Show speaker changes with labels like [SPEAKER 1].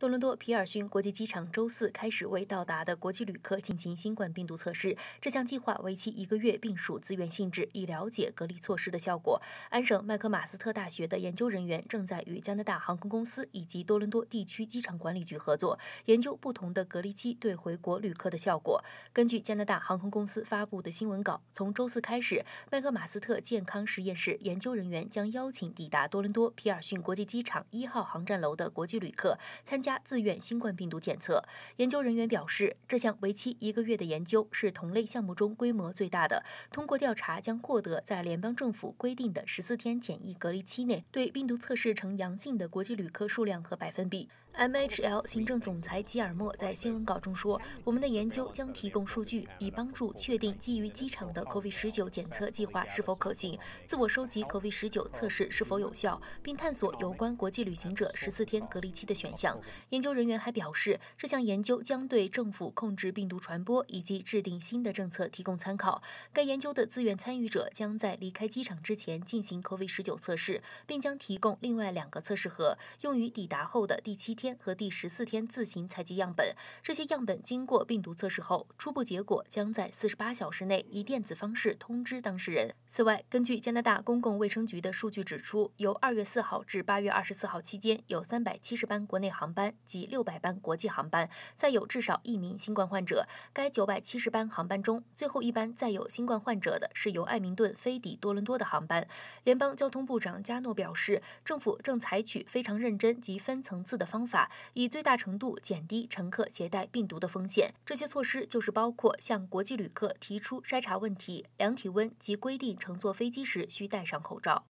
[SPEAKER 1] 多伦多皮尔逊国际机场周四开始为到达的国际旅客进行新冠病毒测试。这项计划为期一个月，并属自愿性质，以了解隔离措施的效果。安省麦克马斯特大学的研究人员正在与加拿大航空公司以及多伦多地区机场管理局合作，研究不同的隔离期对回国旅客的效果。根据加拿大航空公司发布的新闻稿，从周四开始，麦克马斯特健康实验室研究人员将邀请抵达多伦多皮尔逊国际机场一号航站楼的国际旅客参加。自愿新冠病毒检测。研究人员表示，这项为期一个月的研究是同类项目中规模最大的。通过调查，将获得在联邦政府规定的十四天检疫隔离期内，对病毒测试呈阳性的国际旅客数量和百分比。MHL 行政总裁吉尔莫在新闻稿中说：“我们的研究将提供数据，以帮助确定基于机场的 COVID-19 检测计划是否可行，自我收集 COVID-19 测试是否有效，并探索有关国际旅行者十四天隔离期的选项。”研究人员还表示，这项研究将对政府控制病毒传播以及制定新的政策提供参考。该研究的自愿参与者将在离开机场之前进行 COVID-19 测试，并将提供另外两个测试盒，用于抵达后的第七天和第十四天自行采集样本。这些样本经过病毒测试后，初步结果将在四十八小时内以电子方式通知当事人。此外，根据加拿大公共卫生局的数据指出，由二月四号至八月二十四号期间，有三百七十班国内航班。及六百班国际航班，载有至少一名新冠患者。该九百七十班航班中，最后一班载有新冠患者的是由艾明顿飞抵多伦多的航班。联邦交通部长加诺表示，政府正采取非常认真及分层次的方法，以最大程度减低乘客携带病毒的风险。这些措施就是包括向国际旅客提出筛查问题、量体温及规定乘坐飞机时需戴上口罩。